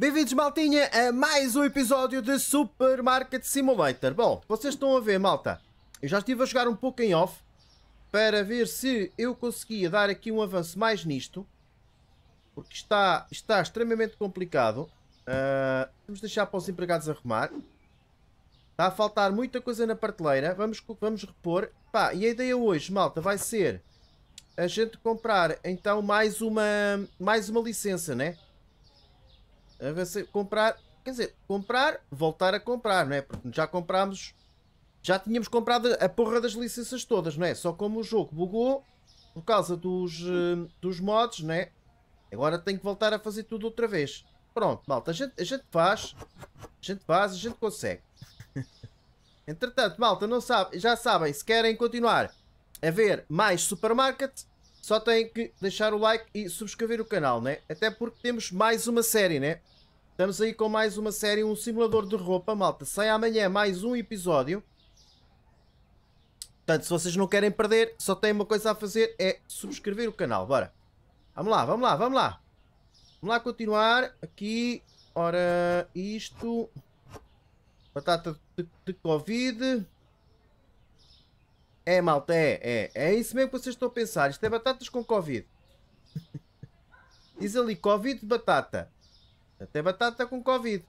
Bem-vindos, maltinha, a mais um episódio de Supermarket Simulator. Bom, vocês estão a ver, malta, eu já estive a jogar um pouco em off para ver se eu conseguia dar aqui um avanço mais nisto, porque está, está extremamente complicado. Uh, vamos deixar para os empregados arrumar. Está a faltar muita coisa na prateleira, vamos, vamos repor. Pá, e a ideia hoje, malta, vai ser a gente comprar então mais uma, mais uma licença, né? a ver se comprar, quer dizer, comprar, voltar a comprar, não é? Porque já comprámos, já tínhamos comprado a porra das licenças todas, não é? Só como o jogo bugou por causa dos, eh, dos mods, não é? Agora tenho que voltar a fazer tudo outra vez. Pronto, malta, a gente, a gente faz, a gente faz, a gente consegue. Entretanto, malta, não sabe, já sabem, se querem continuar a ver mais Supermarket, só têm que deixar o like e subscrever o canal, né? Até porque temos mais uma série, né? Estamos aí com mais uma série, um simulador de roupa, malta. Sai amanhã mais um episódio. Portanto, se vocês não querem perder, só tem uma coisa a fazer, é subscrever o canal. Bora. Vamos lá, vamos lá, vamos lá. Vamos lá continuar. Aqui, ora, isto. Batata de, de Covid. É, malta, é, é. É isso mesmo que vocês estão a pensar. Isto é batatas com Covid. Diz ali, Covid de batata. Até batata com Covid.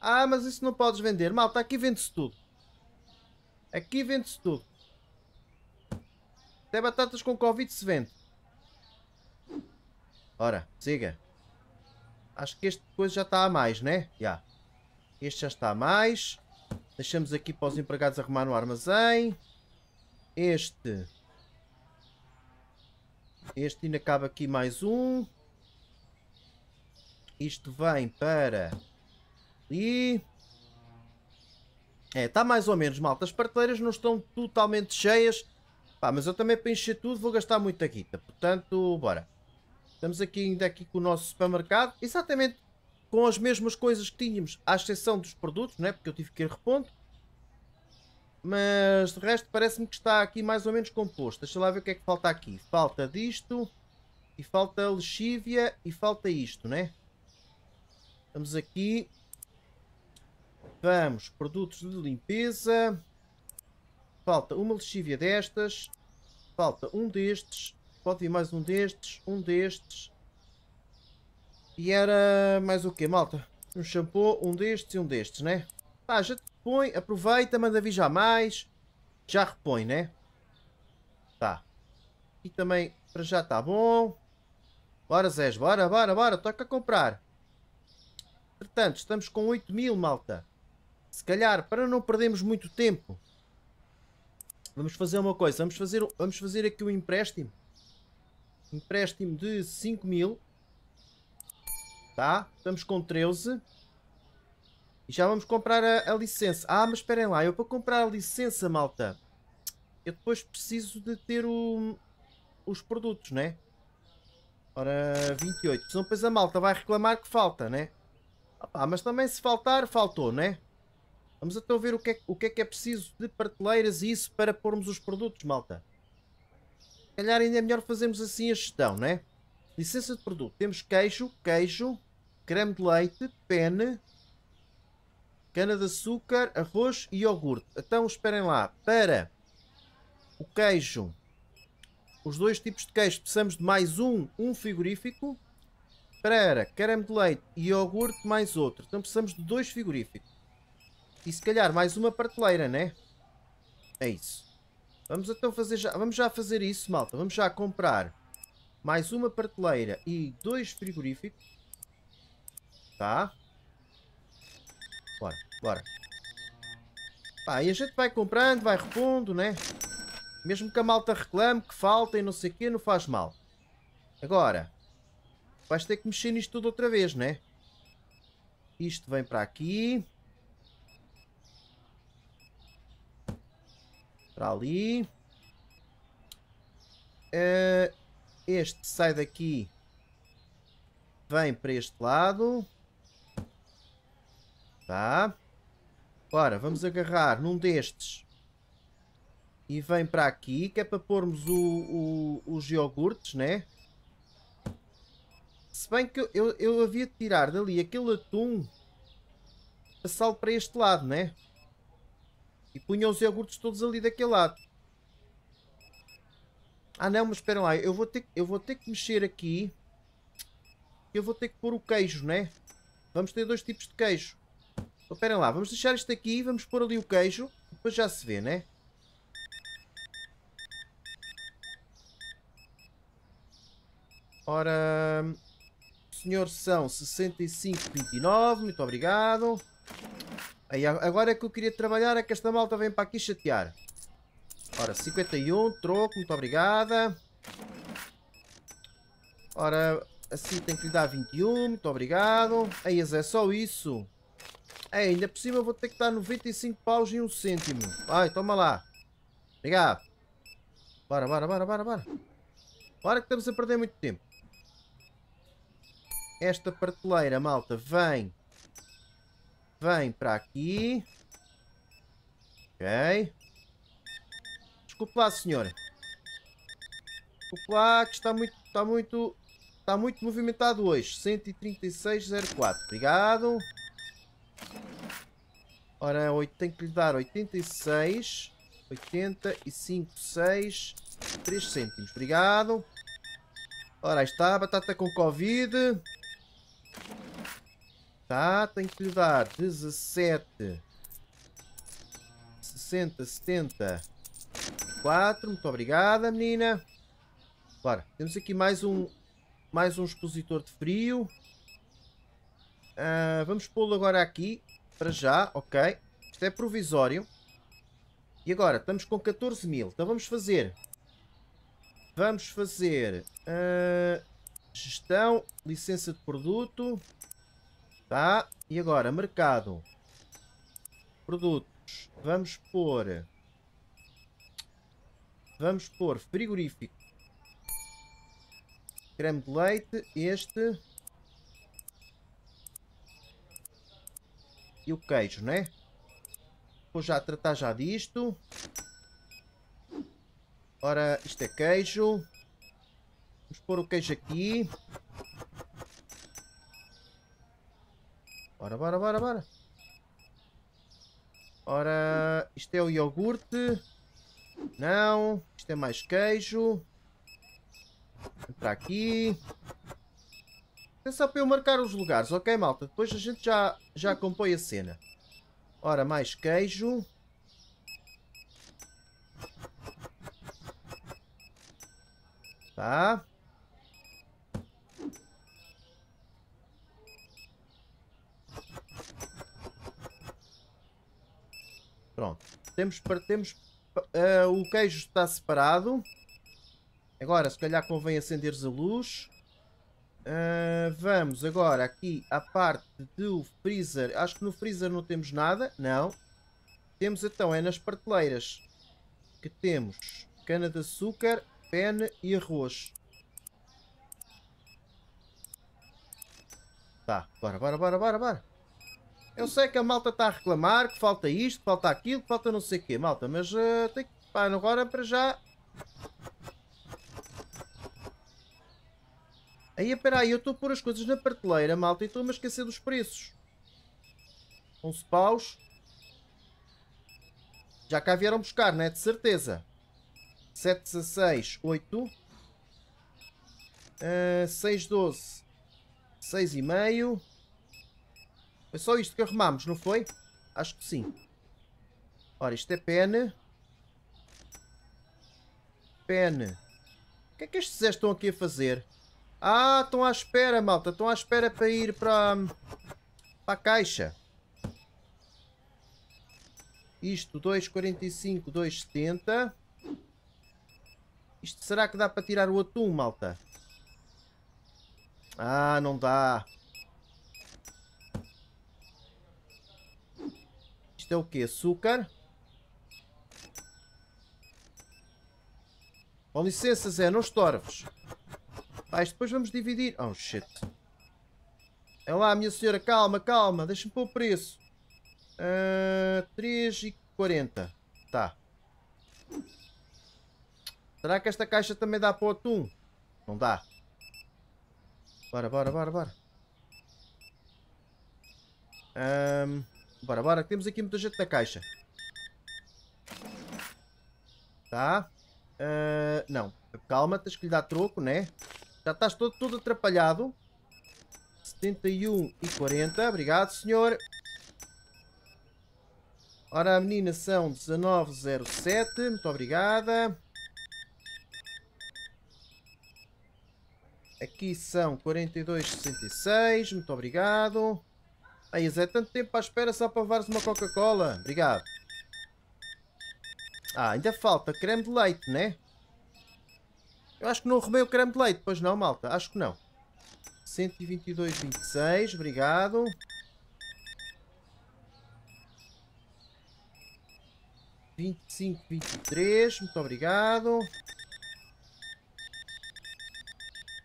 Ah, mas isso não podes vender. Malta, aqui vende-se tudo. Aqui vende-se tudo. Até batatas com Covid se vende. Ora, siga. Acho que este depois já está a mais, né? Já. Este já está a mais. Deixamos aqui para os empregados arrumar no armazém. Este. Este ainda cabe aqui mais um. Isto vem para ali. É, está mais ou menos, malta. As prateleiras não estão totalmente cheias. Pá, mas eu também para encher tudo vou gastar muita guita. Portanto, bora. Estamos aqui ainda aqui com o nosso supermercado. Exatamente com as mesmas coisas que tínhamos. À exceção dos produtos, né? Porque eu tive que ir repondo. Mas de resto parece-me que está aqui mais ou menos composto. Deixa lá ver o que é que falta aqui. Falta disto. E falta lexívia. E falta isto, né? Vamos aqui. Vamos, produtos de limpeza. Falta uma lexívia destas. Falta um destes. Pode vir mais um destes, um destes. E era mais o que, malta? Um shampoo, um destes e um destes, né? Pá, já te põe, aproveita, manda vir já mais. Já repõe, né? Tá. E também, para já está bom. Bora, Zés, bora, bora, bora, toca a comprar. Entretanto, estamos com 8 mil, malta. Se calhar, para não perdermos muito tempo, vamos fazer uma coisa. Vamos fazer, vamos fazer aqui um empréstimo. Empréstimo de 5 mil. Tá? Estamos com 13. E já vamos comprar a, a licença. Ah, mas esperem lá. Eu para comprar a licença, malta, eu depois preciso de ter o, os produtos, né? Ora, 28. Senão depois a malta vai reclamar que falta, né? Ah, mas também se faltar, faltou, né? Vamos então ver o que, é, o que é que é preciso de prateleiras e isso para pormos os produtos, malta. Se calhar ainda é melhor fazermos assim a gestão, né? Licença de produto. Temos queijo, queijo, creme de leite, pene, cana de açúcar, arroz e iogurte. Então esperem lá, para o queijo, os dois tipos de queijo, precisamos de mais um, um frigorífico Pereira, creme de leite e iogurte mais outro. Então precisamos de dois frigoríficos. E se calhar mais uma prateleira, né? É isso. Vamos então fazer já, vamos já fazer isso, malta. Vamos já comprar mais uma prateleira e dois frigoríficos. Tá? Bora, bora. Pá, e a gente vai comprando, vai repondo, né? Mesmo que a malta reclame, que falta e não sei o que, não faz mal. Agora, Vais ter que mexer nisto tudo outra vez, né? Isto vem para aqui. Para ali. Eh, este sai daqui. Vem para este lado. Tá. Ora, vamos agarrar num destes. E vem para aqui, que é para pormos o, o, os iogurtes, né? Se bem que eu, eu, eu havia de tirar dali aquele atum, passá-lo para este lado, né? E punha os iogurtes todos ali daquele lado. Ah não, mas esperem lá, eu vou, ter, eu vou ter que mexer aqui. Eu vou ter que pôr o queijo, né? Vamos ter dois tipos de queijo. Então, esperem lá, vamos deixar isto aqui, vamos pôr ali o queijo. Depois já se vê, né? Ora senhor são 65,29. Muito obrigado. Aí, agora é que eu queria trabalhar, é que esta malta vem para aqui chatear. Ora, 51, troco, muito obrigada. Ora, assim tem que lhe dar 21, muito obrigado. Aí, é só isso. É, ainda por cima vou ter que dar 95 paus e 1 cêntimo. Vai, toma lá. Obrigado. Bora, bora, bora, bora, bora. Bora que estamos a perder muito tempo esta prateleira, malta, vem. Vem para aqui. Ok. Desculpe lá, senhora. Desculpe lá, que está muito... Está muito... Está muito movimentado hoje. 136,04. Obrigado. Ora, tenho que lhe dar 86, 85, 6, 3 cêntimos. Obrigado. Ora, aí está, batata com Covid. Tá, tenho que lhe dar 17. 60, 70. 4, muito obrigada, menina. Claro, temos aqui mais um, mais um expositor de frio. Uh, vamos pô-lo agora aqui, para já, ok. Isto é provisório. E agora, estamos com 14 mil. Então vamos fazer... Vamos fazer... Uh, Gestão, licença de produto. Tá. E agora, mercado. Produtos. Vamos pôr... Vamos pôr frigorífico. Creme de leite. Este. E o queijo, né? Vou já tratar já disto. Ora, isto é queijo. Vamos pôr o queijo aqui. Bora, bora, bora, bora. Ora, isto é o iogurte. Não, isto é mais queijo. Para aqui. É só para eu marcar os lugares, ok, malta? Depois a gente já, já compõe a cena. Ora, mais queijo. Tá. Pronto. Temos, temos uh, o queijo está separado. Agora, se calhar convém acender a luz. Uh, vamos agora aqui à parte do freezer. Acho que no freezer não temos nada. Não. Temos então, é nas prateleiras que temos cana de açúcar, pene e arroz. Tá, bora, bora, bora, bora, bora. Eu sei que a malta está a reclamar, que falta isto, falta aquilo, falta não sei o quê, malta, mas uh, tem que. Pá, agora para já. Aí, peraí, eu estou a pôr as coisas na prateleira, malta, e estou-me a esquecer dos preços. 11 paus. Já cá vieram buscar, não é? De certeza. 7, 16, 8. Uh, 6, 12. 6,5. Foi só isto que arrumámos, não foi? Acho que sim. Ora, isto é pen. Pene. O que é que estes Zés estão aqui a fazer? Ah, estão à espera, malta. Estão à espera para ir para... Para a caixa. Isto, 2,45, 2,70. Isto será que dá para tirar o atum, malta? Ah, não dá. é o que? Açúcar. Com licença, Zé, não estorves. Pais, depois vamos dividir. Oh, shit. É lá, minha senhora, calma, calma. Deixa-me pôr o preço. Uh, ah, 3,40. Tá. Será que esta caixa também dá para o atum? Não dá. Bora, bora, bora, bora. Um... Bora, bora, que temos aqui muita gente na caixa. Tá. Uh, não. Calma, tens que lhe dar troco, né? Já estás todo, todo atrapalhado. 71 e 40. Obrigado, senhor. Ora, a menina são 1907. Muito obrigada. Aqui são 42,66. Muito obrigado. Aí, Zé, tanto tempo à espera só para levares uma Coca-Cola. Obrigado. Ah, ainda falta creme de leite, né? Eu acho que não arrumei o creme de leite, pois não, malta? Acho que não. 122,26, obrigado. Vinte e cinco, vinte e três, muito obrigado.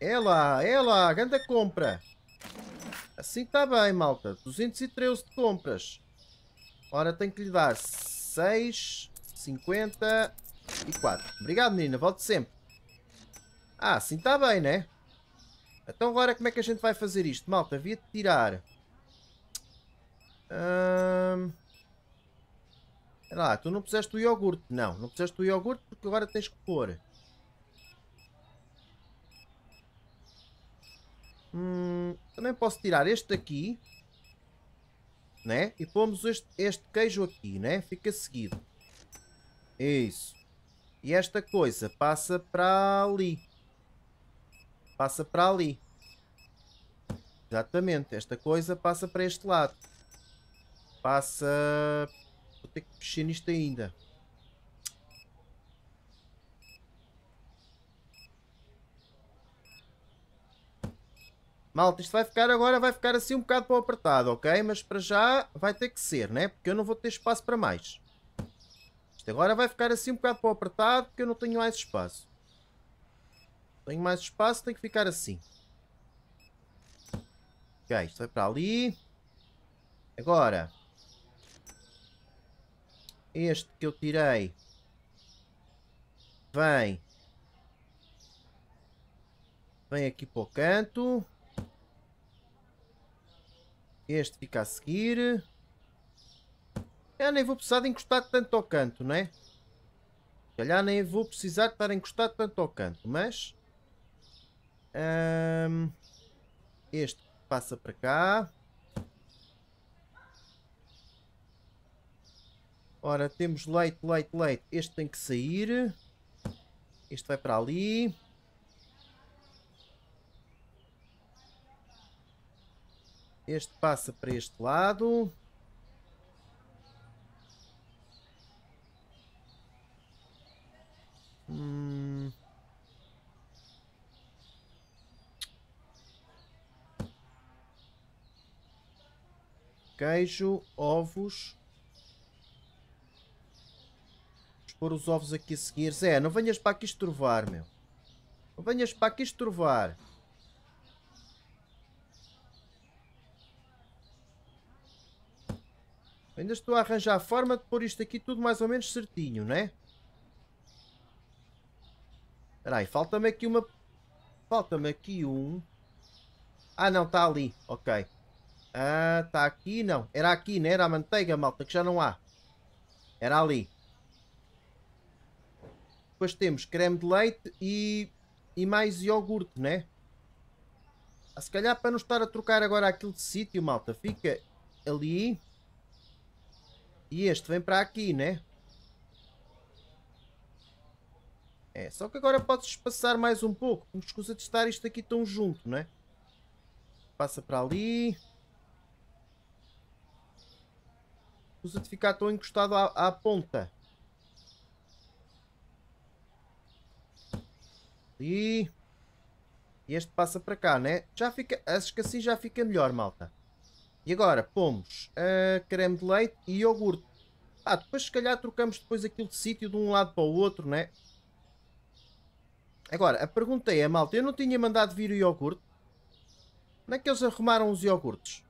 Ela, ela, grande compra. Assim está bem, malta. 213 de compras. Ora, tenho que lhe dar 6, 54. Obrigado, menina. Volte sempre. Ah, assim está bem, né? Então agora como é que a gente vai fazer isto? Malta, havia de tirar... Hum... lá, tu não puseste o iogurte. Não, não puseste o iogurte porque agora tens que pôr Hum, também posso tirar este aqui Né? E pomos este, este queijo aqui, né? Fica seguido. Isso. E esta coisa passa para ali. Passa para ali. Exatamente. Esta coisa passa para este lado. Passa... Vou ter que mexer nisto ainda. Malta, isto vai ficar agora, vai ficar assim um bocado para o apertado, ok? Mas para já vai ter que ser, né? Porque eu não vou ter espaço para mais. Isto agora vai ficar assim um bocado para o apertado, porque eu não tenho mais espaço. Tenho mais espaço, tem que ficar assim. Ok, isto vai para ali. Agora. Este que eu tirei. Vem. Vem aqui para o canto. Este fica a seguir. Eu nem vou precisar de encostar tanto ao canto, não é? Se calhar nem vou precisar de estar encostado tanto ao canto, mas... Hum, este passa para cá. Ora, temos leite, leite, leite. Este tem que sair. Este vai para ali. Este passa para este lado. Hum. Queijo, ovos. Vou pôr os ovos aqui a seguir. Zé, não venhas para aqui estrovar, meu. Não venhas para aqui estrovar. Ainda estou a arranjar a forma de pôr isto aqui tudo mais ou menos certinho, né? Espera aí, falta-me aqui uma... Falta-me aqui um... Ah, não, está ali. Ok. Ah, está aqui, não. Era aqui, né? Era a manteiga, malta, que já não há. Era ali. Depois temos creme de leite e, e mais iogurte, né? Ah, se calhar para não estar a trocar agora aquilo de sítio, malta, fica ali. E este vem para aqui, né? É, só que agora podes passar mais um pouco. Não escusa de estar isto aqui tão junto, né? Passa para ali. Escusa de ficar tão encostado à, à ponta. Ali. E este passa para cá, né? Já fica, acho que assim já fica melhor, malta. E agora pomos uh, creme de leite e iogurte. Ah, depois se calhar trocamos depois aquilo de sítio de um lado para o outro, né? Agora, a pergunta é, malta, eu não tinha mandado vir o iogurte? Como é que eles arrumaram os iogurtes?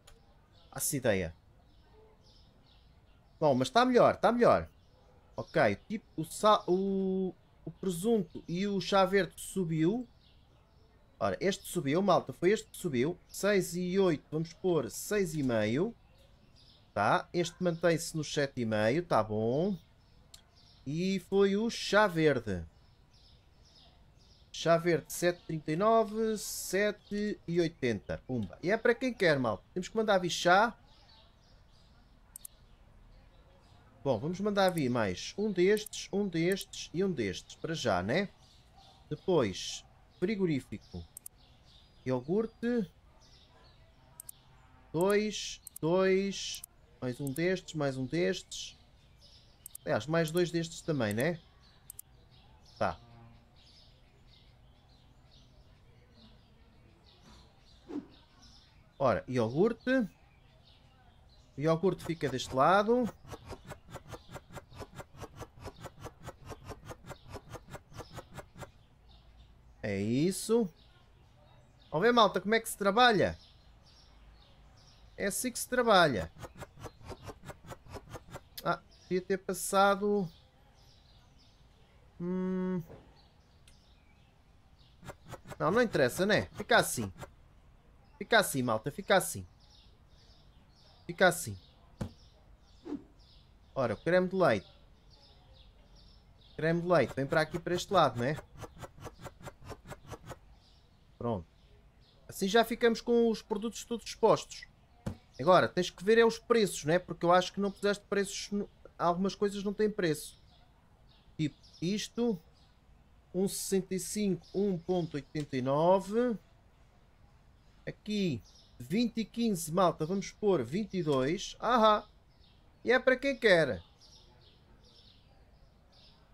Faço ideia. Bom, mas está melhor, está melhor. Ok, tipo, o, sal, o, o presunto e o chá verde subiu. Ora, este subiu, malta, foi este que subiu. 6 e 8, vamos pôr 6,5. Tá, este mantém-se no 7,5, tá bom. E foi o chá verde. Chá verde 7,39, 7,80. Pumba. E é para quem quer, malta. Temos que mandar vir chá. Bom, vamos mandar vir mais um destes, um destes e um destes, para já, né? Depois, frigorífico. Iogurte. Dois, dois. Mais um destes, mais um destes. É, Aliás, mais dois destes também, né? Tá. Ora, iogurte. O iogurte fica deste lado. É isso. Vamos ver, malta, como é que se trabalha? É assim que se trabalha. Ah, devia ter passado... Hum... Não, não interessa, né? Fica assim. Fica assim, malta. Fica assim. Fica assim. Ora, creme de leite. Creme de leite. Vem para aqui, para este lado, né? assim já ficamos com os produtos todos expostos. Agora, tens que ver é os preços, né? Porque eu acho que não puseste preços... No... Algumas coisas não têm preço. Tipo, isto... 1,65, 1.89. Aqui, 20 e 15, malta, vamos pôr 22. Ahá! E é para quem quer.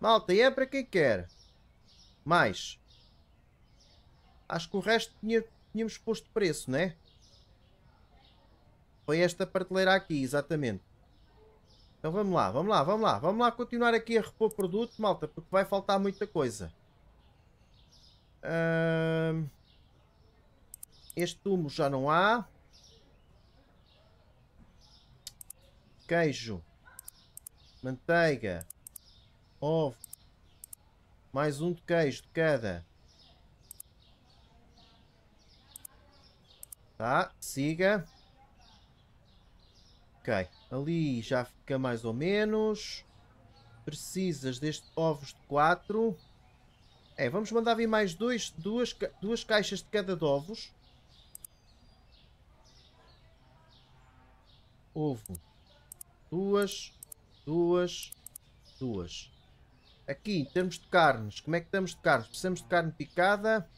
Malta, e é para quem quer. Mais. Acho que o resto tinha tínhamos posto preço, né? Foi esta prateleira aqui, exatamente. Então vamos lá, vamos lá, vamos lá. Vamos lá continuar aqui a repor produto, malta, porque vai faltar muita coisa. Uh... Este túmulo já não há. Queijo. Manteiga. Ovo. Mais um de queijo de cada. Tá, siga. Ok, ali já fica mais ou menos. Precisas deste ovos de 4. É, vamos mandar vir mais dois, duas, duas caixas de cada de ovos. Ovo. Duas, duas, duas. Aqui, em termos de carnes, como é que estamos de carnes? Precisamos de carne picada.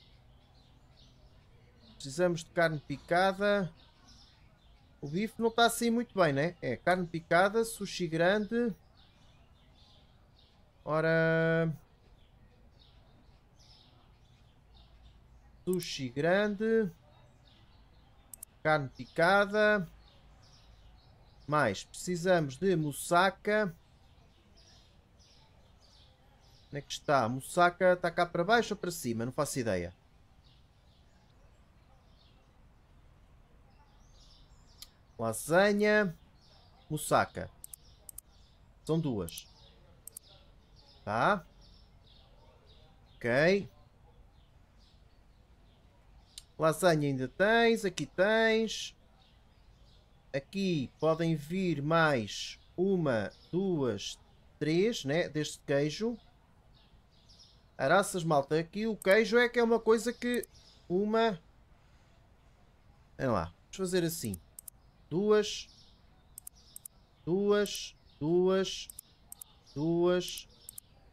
Precisamos de carne picada. O bife não está assim muito bem, né? É carne picada, sushi grande. Ora. Sushi grande. Carne picada. Mais. Precisamos de moussaka. Onde é que está? Moussaka está cá para baixo ou para cima? Não faço ideia. Lasanha. Moussaka. São duas. Tá? Ok. Lasanha ainda tens. Aqui tens. Aqui podem vir mais uma, duas, três, né? Deste queijo. Araças, malta. Aqui o queijo é que é uma coisa que... Uma... Vamos lá. Vamos fazer assim duas, duas, duas, duas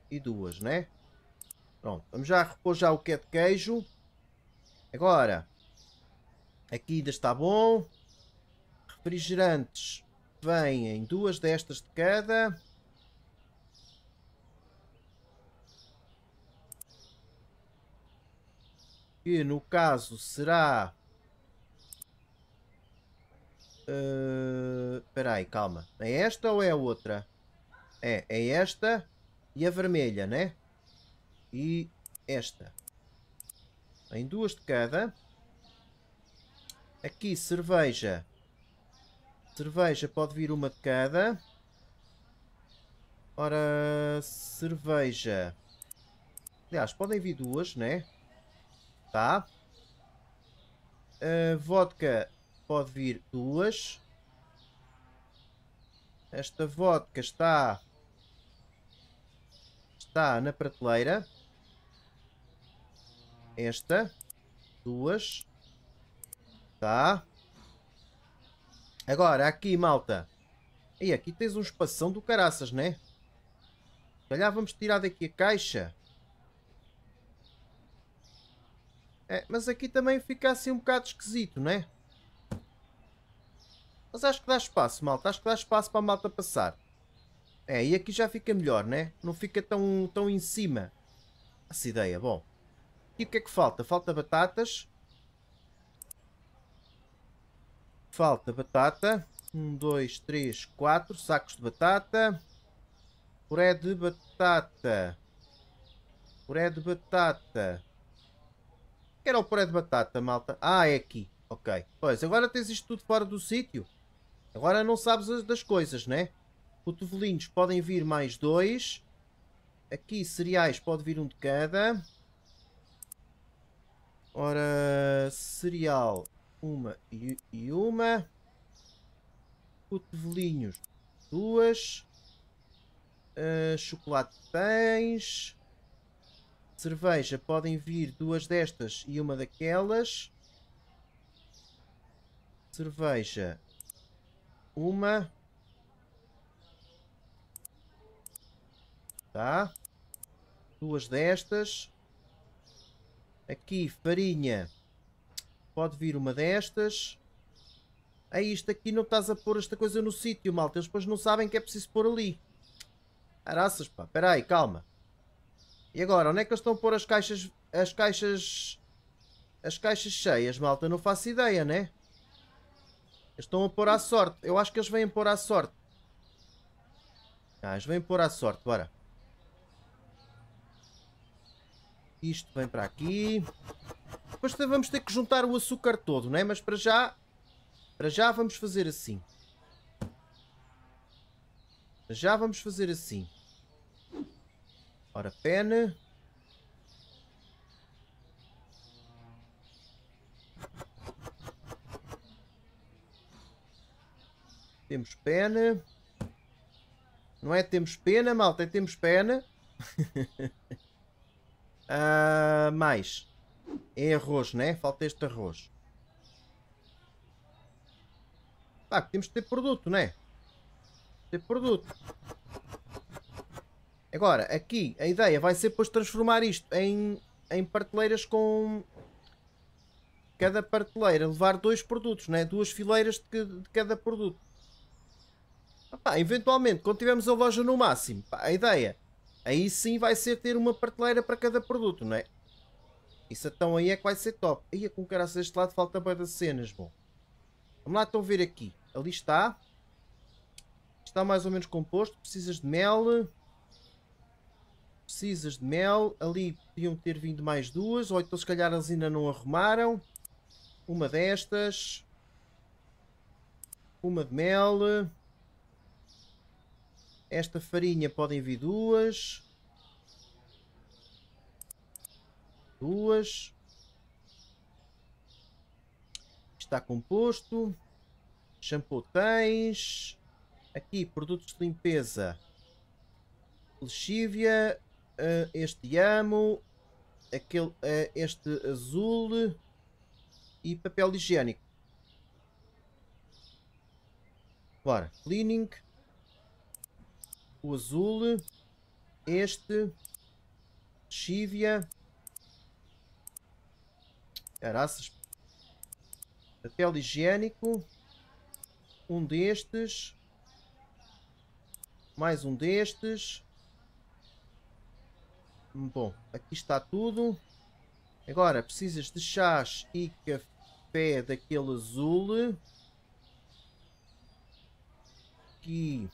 e duas, né? Pronto, vamos já repor já o que é de queijo. Agora, aqui ainda está bom. Refrigerantes vêm em duas destas de cada. Que no caso será eh, espera uh, aí, calma. É esta ou é a outra? É, é esta e a vermelha, né? E esta. Em duas de cada. Aqui, cerveja. Cerveja pode vir uma de cada. Ora, cerveja. Aliás, podem vir duas, né? Tá. Uh, vodka pode vir duas. Esta vodka está está na prateleira. Esta, duas. Tá. Agora, aqui, malta. E aqui tens um espação do caraças, né? Se calhar vamos tirar daqui a caixa. É, mas aqui também fica assim um bocado esquisito, né? Mas acho que dá espaço, malta. Acho que dá espaço para a malta passar. É, e aqui já fica melhor, né? Não fica tão, tão em cima. Essa ideia, bom. E o que é que falta? Falta batatas. Falta batata. Um, dois, três, quatro sacos de batata. Puré de batata. Puré de batata. Que era o puré de batata, malta? Ah, é aqui. Ok. Pois, agora tens isto tudo fora do sítio. Agora não sabes das coisas, né? Cotovelinhos podem vir mais dois. Aqui cereais pode vir um de cada. Ora, cereal, uma e, uma. Cotovelinhos, duas. Uh, chocolate tens. Cerveja, podem vir duas destas e uma daquelas. Cerveja, uma. Tá? Duas destas. Aqui, farinha. Pode vir uma destas. Aí, é isto aqui não estás a pôr esta coisa no sítio, malta. Eles depois não sabem que é preciso pôr ali. Araças, pá. Espera aí, calma. E agora, onde é que eles estão a pôr as caixas... As caixas... As caixas cheias, malta? Não faço ideia, né? Estão a pôr à sorte. Eu acho que eles vêm pôr à sorte. Ah, eles vêm pôr à sorte. Bora. Isto vem para aqui. Depois vamos ter que juntar o açúcar todo, não é? Mas para já... Para já vamos fazer assim. Já vamos fazer assim. Ora, pena. Temos pena. Não é temos pena, malta, é temos pena. uh, mais. É arroz, né? Falta este arroz. Pá, temos de ter produto, né? Ter produto. Agora, aqui, a ideia vai ser depois transformar isto em, em prateleiras com... Cada prateleira levar dois produtos, né? Duas fileiras de, de cada produto. Pá, eventualmente, quando tivermos a loja no máximo, pá, a ideia aí sim vai ser ter uma prateleira para cada produto, não é? Isso então aí é que vai ser top. Aí com é caraças deste lado falta bem das cenas, bom. Vamos lá então ver aqui. Ali está. Está mais ou menos composto. Precisas de mel. Precisas de mel. Ali podiam ter vindo mais duas. Ou então se calhar elas ainda não arrumaram. Uma destas. Uma de mel. Esta farinha podem vir duas. Duas. Está composto. Shampoo tens. Aqui, produtos de limpeza. Lexívia. Eh, este amo. Aquele, eh, este azul. E papel higiênico. Bora. Cleaning o azul, este, chivia caraças, papel higiênico, um destes, mais um destes. Bom, aqui está tudo. Agora, precisas de chás e café daquele azul. Aqui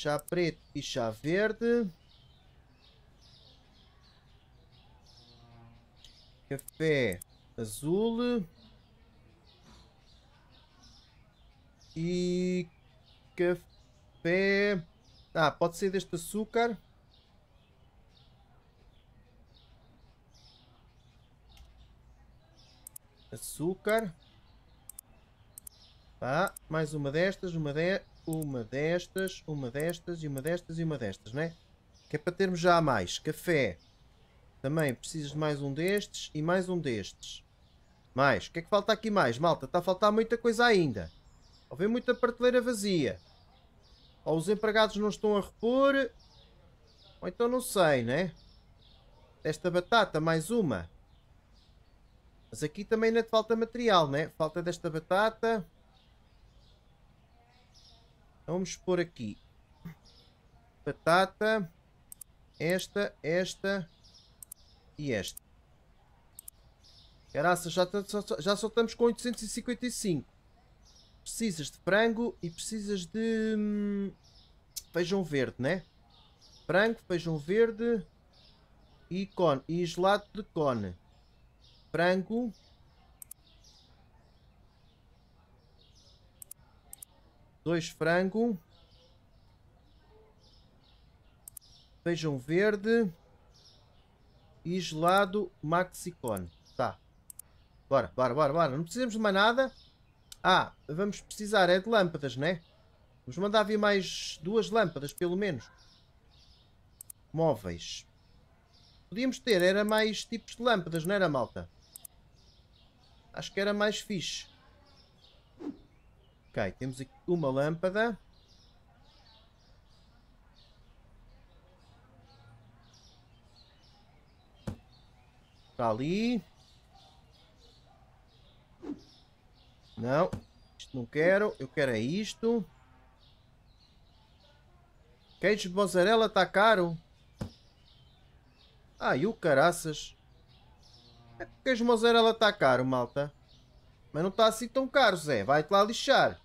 chá preto e chá verde. Café azul. E café... Ah, pode ser deste açúcar. Açúcar. Tá, mais uma destas, uma de uma destas, uma destas, e uma destas, e uma destas, né? Que é para termos já mais. Café. Também precisas de mais um destes e mais um destes. Mais. O que é que falta aqui mais, malta? Está a faltar muita coisa ainda. Ou vem muita prateleira vazia. Ou os empregados não estão a repor. Ou então não sei, né? Desta batata, mais uma. Mas aqui também ainda te falta material, né? Falta desta batata. Então vamos pôr aqui batata, esta, esta e esta. Caraca, já, já só estamos com 855. Precisas de frango e precisas de hum, feijão verde, né? Frango, feijão verde e, cone, e gelado de cone. Frango, dois frango. Feijão verde. E gelado maxicone. Tá. Bora, bora, bora, bora. Não precisamos de mais nada. Ah, vamos precisar é de lâmpadas, né? Vamos mandar vir mais duas lâmpadas, pelo menos. Móveis. Podíamos ter, era mais tipos de lâmpadas, não era, malta? Acho que era mais fixe. Ok, temos aqui uma lâmpada. Está ali. Não, isto não quero. Eu quero é isto. Queijo de mozzarella está caro. Ai, ah, o caraças. É queijo de mozzarella está caro, malta. Mas não está assim tão caro, Zé. Vai-te lá lixar.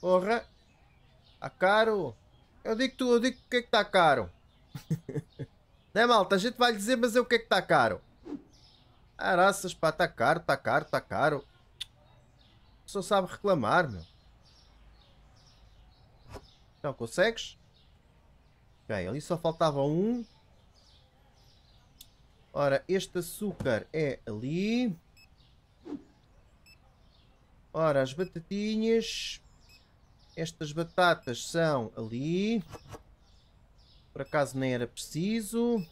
Porra. Está caro. Eu digo tu, eu digo o que é que está caro. né, malta? A gente vai lhe dizer, mas é o que é que está caro. Araças, pá, está caro, está caro, está caro. Só sabe reclamar, meu. Então, consegues? Ok, ali só faltava um. Ora, este açúcar é ali. Ora, as batatinhas. Estas batatas são ali. Por acaso nem era preciso.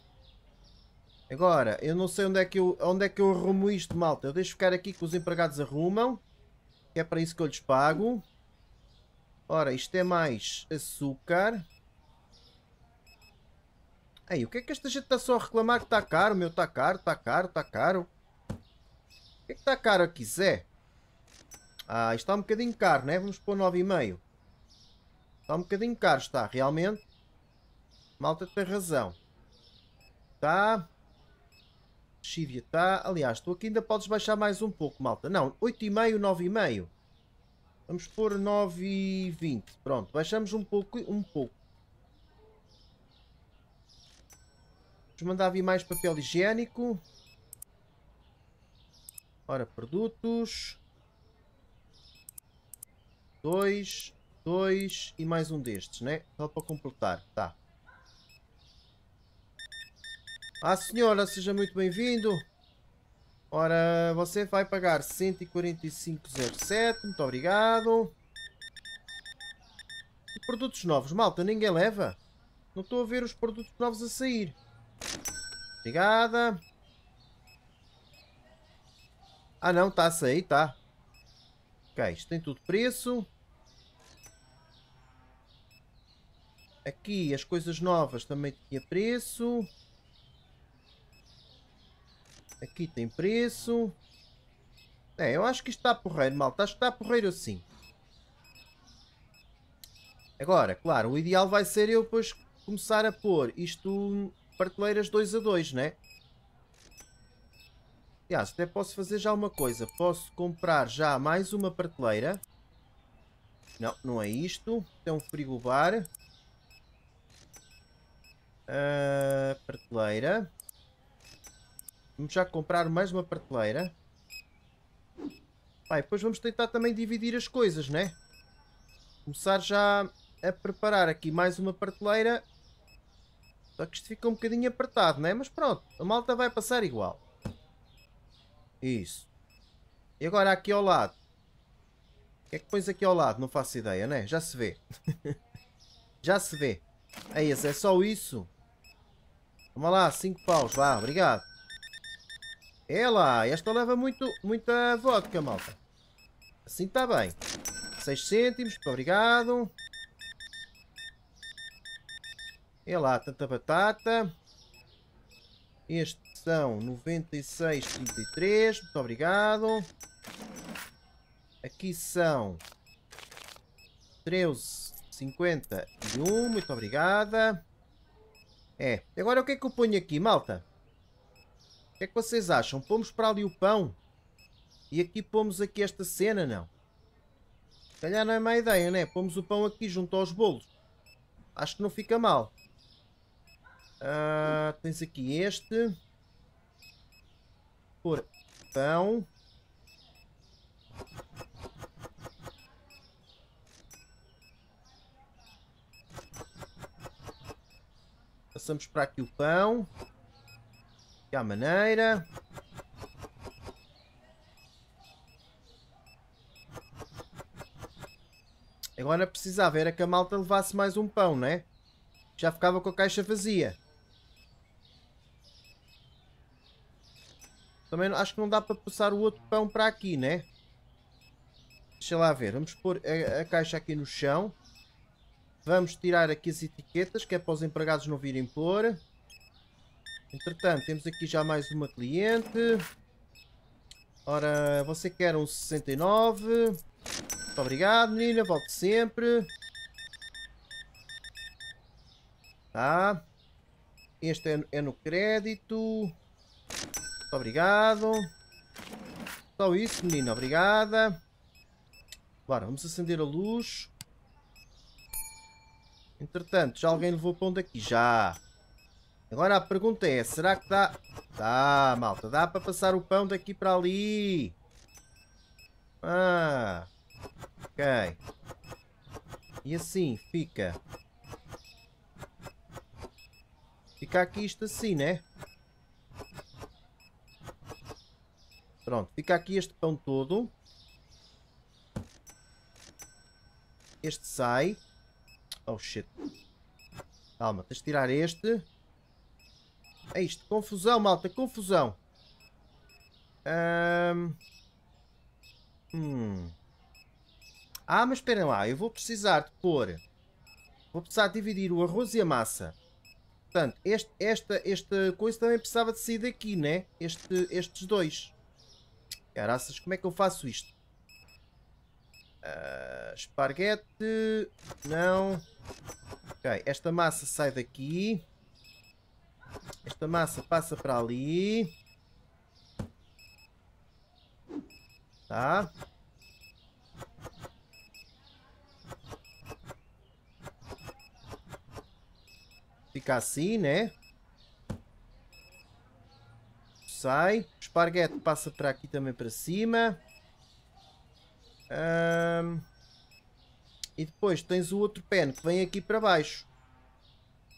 Agora, eu não sei onde é que eu, onde é que eu arrumo isto, malta. Eu deixo ficar aqui que os empregados arrumam. Que é para isso que eu lhes pago. Ora, isto é mais açúcar. Ei, o que é que esta gente está só a reclamar que está caro, meu? Está caro, está caro, está caro. O que é que está caro aqui, Zé? Ah, está um bocadinho caro, né? Vamos pôr 9,5. Está um bocadinho caro, está, realmente. Malta tem razão. Está. Chívia está. Aliás, tu aqui ainda podes baixar mais um pouco, malta. Não, 8,5, 9,5. Vamos pôr 9,20. Pronto, baixamos um pouco, um pouco. Vamos mandar vir mais papel higiênico. Ora, produtos dois, dois e mais um destes, né? Só para completar, tá. Ah, senhora, seja muito bem-vindo. Ora, você vai pagar 145,07. Muito obrigado. E produtos novos. Malta, ninguém leva. Não estou a ver os produtos novos a sair. Obrigada. Ah não, está a sair, está. Ok, isto tem tudo preço. Aqui as coisas novas também tinha preço. Aqui tem preço. É, eu acho que está porreiro, malta. Acho que está porreiro assim. Agora, claro, o ideal vai ser eu depois começar a pôr isto prateleiras 2 a 2, né? Aliás, até posso fazer já uma coisa. Posso comprar já mais uma prateleira. Não, não é isto. Tem é um frigobar. Uh, prateleira. Vamos já comprar mais uma prateleira. Ah, depois vamos tentar também dividir as coisas, né? Começar já a preparar aqui mais uma prateleira. Só que isto fica um bocadinho apertado, né? Mas pronto, a malta vai passar igual. Isso. E agora aqui ao lado. O que é que pões aqui ao lado? Não faço ideia, né? Já se vê. já se vê. É isso, é só isso. Vamos lá, cinco paus, vá, obrigado. É lá, esta leva muito, muita vodka, malta. Assim está bem. 6 cêntimos, obrigado. É lá, tanta batata. Este são 96,33, muito obrigado. Aqui são 13 51, muito obrigada. É, agora o que é que eu ponho aqui, malta? O que é que vocês acham? Pomos para ali o pão? E aqui pomos aqui esta cena, não? Se calhar não é má ideia, né? Pomos o pão aqui junto aos bolos. Acho que não fica mal. Ah, tens aqui este. Por pão. Passamos para aqui o pão. Que à maneira. Agora precisava era que a malta levasse mais um pão, né? Já ficava com a caixa vazia. Também acho que não dá para passar o outro pão para aqui, né? Deixa lá ver. Vamos pôr a, a caixa aqui no chão. Vamos tirar aqui as etiquetas, que é para os empregados não virem pôr. Entretanto, temos aqui já mais uma cliente. Ora, você quer um 69. Muito obrigado, menina. Volte sempre. Tá. Este é, é no crédito. Muito obrigado. Só isso, menina. Obrigada. Bora, vamos acender a luz. Entretanto, já alguém levou pão daqui? Já. Agora a pergunta é, será que dá... Dá, malta, dá para passar o pão daqui para ali. Ah, ok. E assim fica. Fica aqui isto assim, né? Pronto, fica aqui este pão todo. Este sai. Oh shit. Calma, tens de tirar este. É isto. Confusão, malta, confusão. Um... Hum. Ah, mas esperem lá, eu vou precisar de pôr. Vou precisar de dividir o arroz e a massa. Portanto, este, esta, esta coisa também precisava de sair daqui, né? Este, estes dois. Caraças, como é que eu faço isto? Uh, esparguete. Não. Ok, esta massa sai daqui. Esta massa passa para ali. Tá. Fica assim, né? Sai. O esparguete passa para aqui também para cima. Um, e depois tens o outro pen que vem aqui para baixo.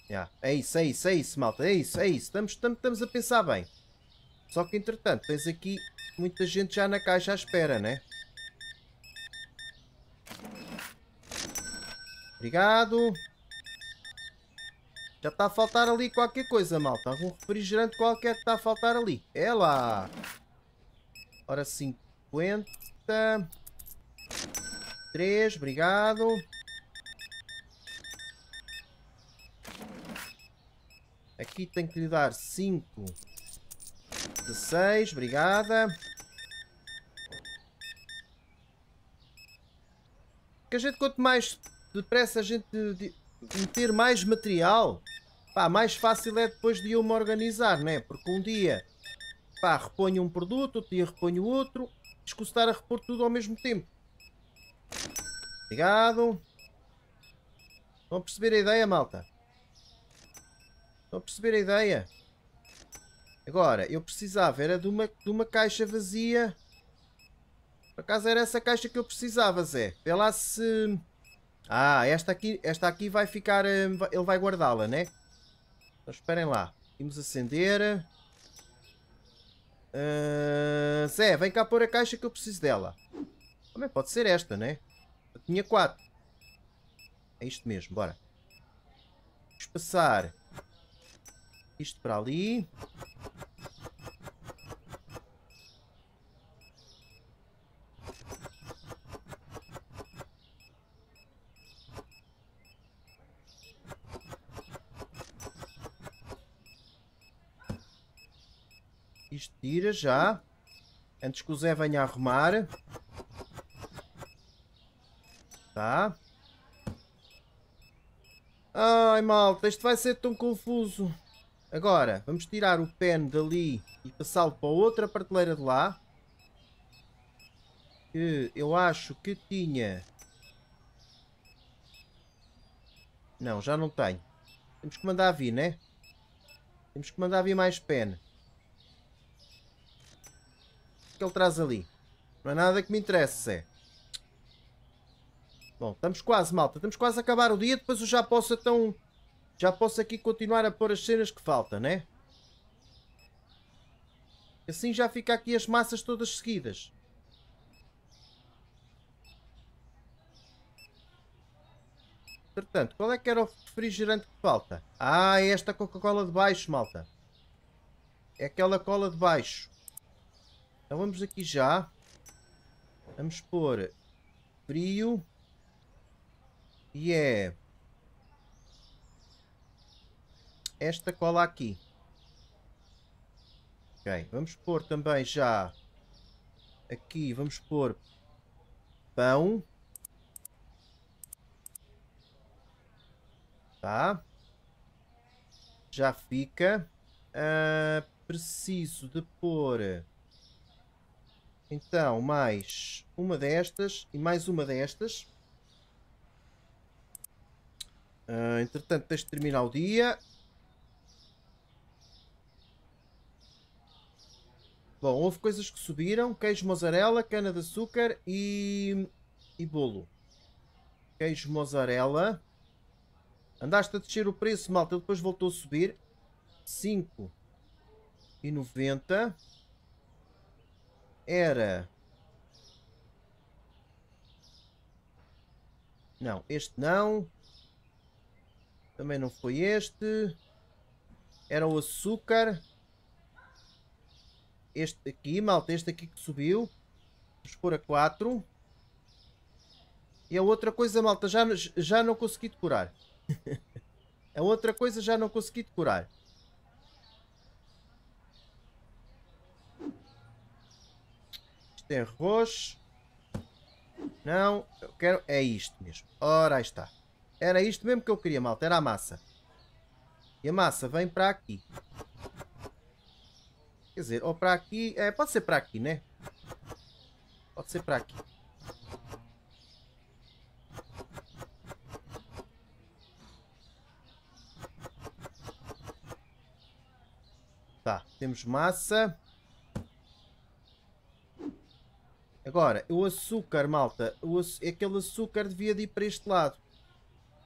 Yeah. É isso, é isso, é isso, malta. É isso, é isso. Estamos, estamos, estamos a pensar bem. Só que entretanto tens aqui muita gente já na caixa à espera, né? Obrigado. Já está a faltar ali qualquer coisa, malta. Algum refrigerante qualquer que está a faltar ali. É lá. Ora, 50... 3, obrigado. Aqui tenho que lhe dar 5 de 6, obrigada. Que a gente, quanto mais depressa a gente meter mais material, pá, mais fácil é depois de eu me organizar, né? Porque um dia, pá, reponho um produto, outro dia reponho outro, escutar a repor tudo ao mesmo tempo. Obrigado. Estão a perceber a ideia, malta? Estão a perceber a ideia? Agora, eu precisava, era de uma, de uma caixa vazia. Por acaso era essa caixa que eu precisava, Zé. Vê lá se... Ah, esta aqui, esta aqui vai ficar... Eh, ele vai guardá-la, né? Então esperem lá. Vamos acender. Uh, Zé, vem cá pôr a caixa que eu preciso dela. Também pode ser esta, né? Eu tinha 4. É isto mesmo, bora. Vamos passar isto para ali. Isto tira já. Antes que o Zé venha arrumar. Tá? Ai, malta, isto vai ser tão confuso. Agora, vamos tirar o pen dali e passá-lo para outra prateleira de lá. Que eu acho que tinha... Não, já não tenho. Temos que mandar vir, né? Temos que mandar vir mais pen. O que é ele traz ali? Não é nada que me interesse, é. Bom, estamos quase, malta. Estamos quase a acabar o dia. Depois eu já posso então... Já posso aqui continuar a pôr as cenas que faltam, né? Assim já fica aqui as massas todas seguidas. Portanto, qual é que era o refrigerante que falta? Ah, é esta Coca-Cola de baixo, malta. É aquela cola de baixo. Então vamos aqui já. Vamos pôr frio. E é esta cola aqui. Ok, vamos pôr também já aqui, vamos pôr pão. Tá. Já fica. Uh, preciso de pôr então mais uma destas e mais uma destas. Ah, entretanto, tens de terminar o dia. Bom, houve coisas que subiram. Queijo mozzarella, cana de açúcar e, e bolo. Queijo mozzarella. Andaste a descer o preço, malta. Ele depois voltou a subir. 5,90. Era... Não, este não. Também não foi este. Era o açúcar. Este aqui, malta, este aqui que subiu. Vamos pôr a 4. E a outra coisa, malta, já, já não consegui decorar. a outra coisa já não consegui decorar. Isto é arroz. Não, eu quero... É isto mesmo. Ora, aí está. Era isto mesmo que eu queria, malta. Era a massa. E a massa vem para aqui. Quer dizer, ou para aqui... É, pode ser para aqui, né? Pode ser para aqui. Tá, temos massa. Agora, o açúcar, malta. O, aquele açúcar devia de ir para este lado.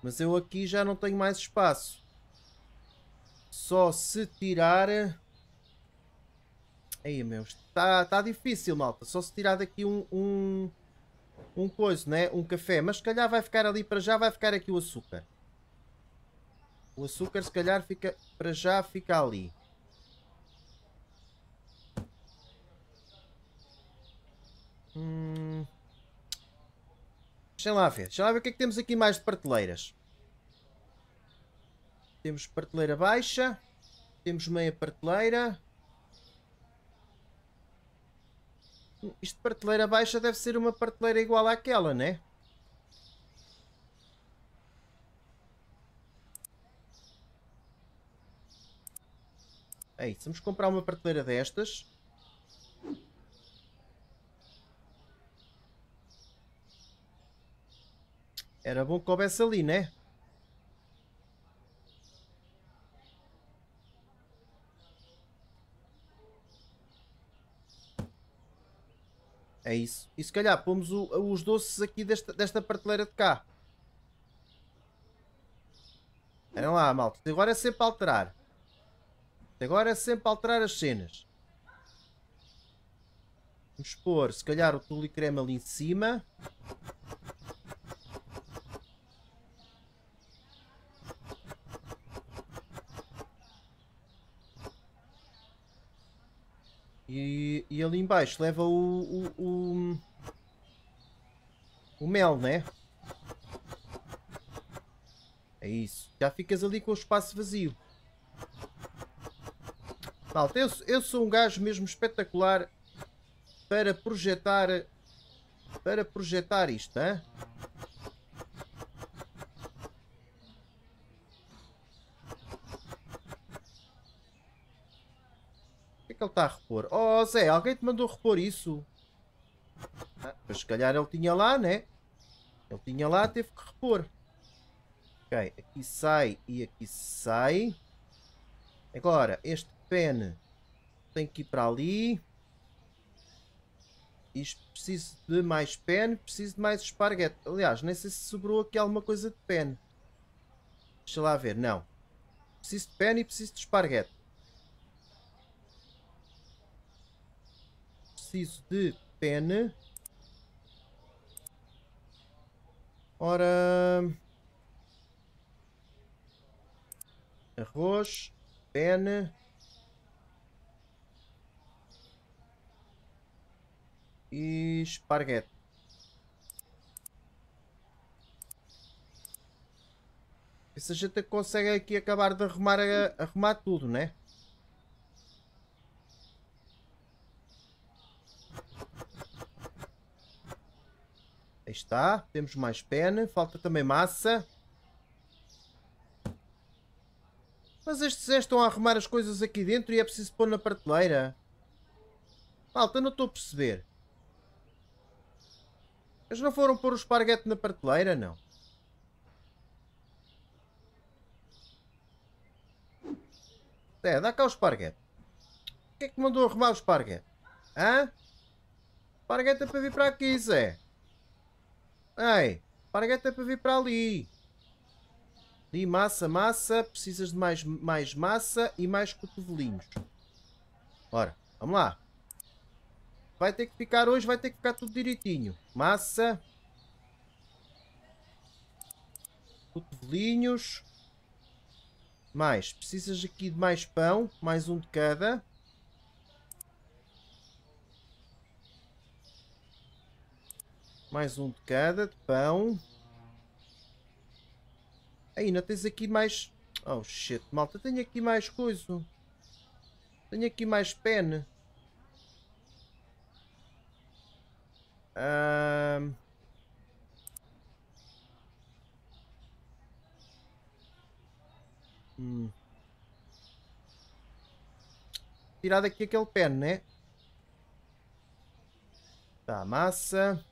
Mas eu aqui já não tenho mais espaço. Só se tirar... Aí, eh, meu, está tá difícil, malta. Só se tirar daqui um, um, um coiso, né? Um café. Mas se calhar vai ficar ali para já, vai ficar aqui o açúcar. O açúcar, se calhar, fica, para já fica ali. Hum... Deixem lá ver. Deixem lá ver o que é que temos aqui mais de prateleiras. Temos prateleira baixa. Temos meia prateleira. Isto prateleira baixa deve ser uma prateleira igual àquela, né? É isso, vamos comprar uma prateleira destas. Era bom que houvesse ali, né? É isso. E se calhar pomos o, os doces aqui desta, desta prateleira de cá. Eram lá, malta. Agora é sempre alterar. Agora é sempre alterar as cenas. Vamos pôr, se calhar, o tule creme ali em cima. E, e ali embaixo leva o, o, o, o mel, né? É isso. Já ficas ali com o espaço vazio. Malta, eu, eu sou um gajo mesmo espetacular para projetar para projetar isto, hein? está a repor. Oh Zé, alguém te mandou repor isso? Ah, mas se calhar ele tinha lá, né? Ele tinha lá, teve que repor. Ok, aqui sai e aqui sai. Agora, este pen tem que ir para ali. Isto preciso de mais pen, preciso de mais esparguete. Aliás, nem sei se sobrou aqui alguma coisa de pen. Deixa lá ver, não. Preciso de pen e preciso de esparguete. preciso de pen. Ora... Arroz, pen... E esparguete. Essa gente consegue aqui acabar de arrumar, arrumar tudo, né? Aí está. Temos mais pena Falta também massa. Mas estes Zé estão a arrumar as coisas aqui dentro e é preciso pôr na prateleira. falta não estou a perceber. Eles não foram pôr o esparguete na prateleira, não. É, dá cá o esparguete. O que é que mandou arrumar o esparguete? Hã? Esparguete é para vir para aqui, Zé. Ei, Pargueta é para vir para ali. E massa, massa. Precisas de mais, mais massa e mais cotovelinhos. Ora, vamos lá. Vai ter que ficar hoje, vai ter que ficar tudo direitinho. Massa. Cotovelinhos. Mais. Precisas aqui de mais pão. Mais um de cada. Mais um de cada, de pão. Ainda tens aqui mais... Oh shit, malta, tenho aqui mais coisa. Tenho aqui mais pena. Um... Hum. Tirar daqui aquele pen, né? Tá, massa.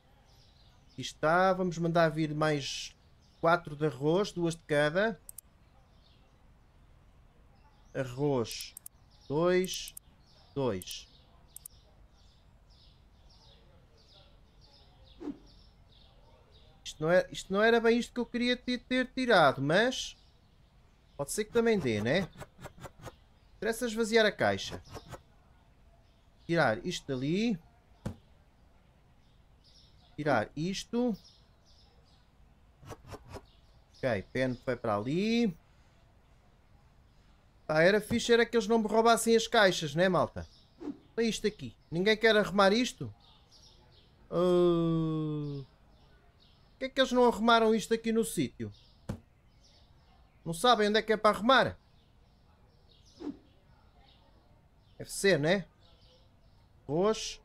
Aqui está. Vamos mandar vir mais 4 de arroz, duas de cada. Arroz 2, 2. Isto não, era, é, isto não era bem isto que eu queria ter, ter tirado, mas pode ser que também dê, né? Interessa esvaziar a caixa. Tirar isto dali tirar isto. Ok, pen foi para ali. Pá, era fixe era que eles não me roubassem as caixas, né malta? Olha isto aqui. Ninguém quer arrumar isto? Uh... que é que eles não arrumaram isto aqui no sítio? Não sabem onde é que é para arrumar? Deve ser, né? Roxo.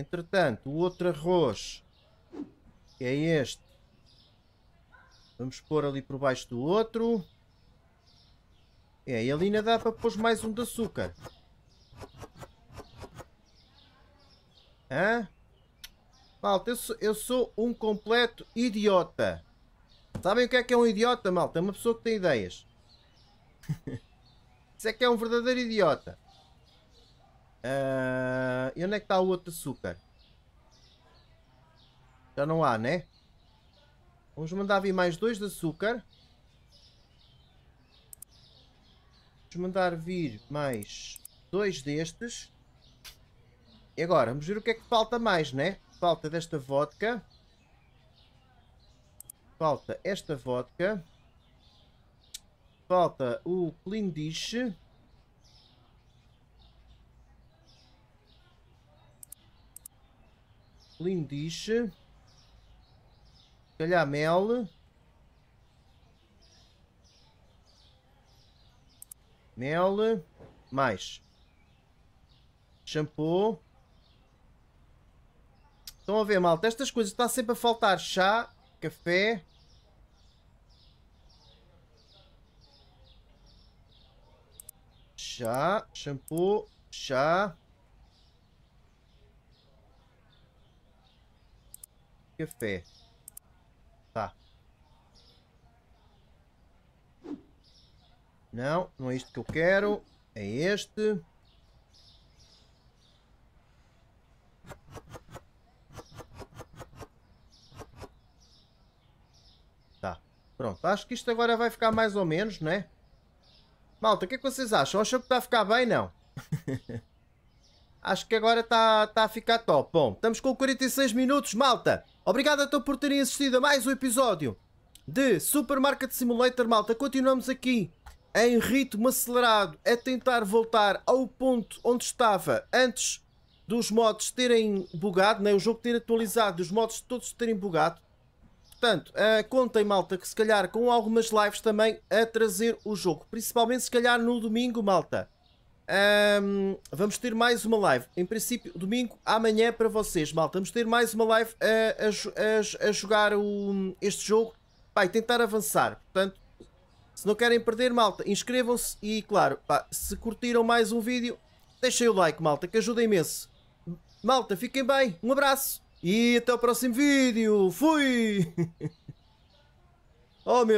Entretanto, o outro arroz, que é este, vamos pôr ali por baixo do outro. É, e ali ainda dá para pôr mais um de açúcar. Hã? Malta, eu sou, eu sou um completo idiota. Sabem o que é que é um idiota, malta? É uma pessoa que tem ideias. Isso é que é um verdadeiro idiota. Uh, e onde é que está o outro açúcar? Já não há, né? Vamos mandar vir mais dois de açúcar. Vamos mandar vir mais dois destes. E agora, vamos ver o que é que falta mais, né? Falta desta vodka. Falta esta vodka. Falta o clean dish. Lindiche. Calhamel. Mel. Mais. Shampoo. Estão a ver, malta? Estas coisas está sempre a faltar chá, café. Chá, shampoo, chá. café. Tá. Não, não é isto que eu quero. É este. Tá. Pronto, acho que isto agora vai ficar mais ou menos, né? Malta, o que é que vocês acham? Acham que está a ficar bem, não? Acho que agora está tá a ficar top. Bom, estamos com 46 minutos, malta. Obrigado por terem assistido a mais um episódio de Supermarket Simulator, malta. Continuamos aqui em ritmo acelerado a tentar voltar ao ponto onde estava antes dos mods terem bugado, né? o jogo ter atualizado, os mods todos terem bugado. Portanto, uh, contem, malta, que se calhar com algumas lives também a trazer o jogo. Principalmente se calhar no domingo, malta. Um, vamos ter mais uma live. Em princípio, domingo amanhã para vocês, malta. Vamos ter mais uma live a, a, a, a jogar o, este jogo. vai tentar avançar. Portanto, se não querem perder, malta, inscrevam-se e, claro, pá, se curtiram mais um vídeo, deixem o like, malta, que ajuda imenso. Malta, fiquem bem, um abraço e até o próximo vídeo. Fui! oh, meu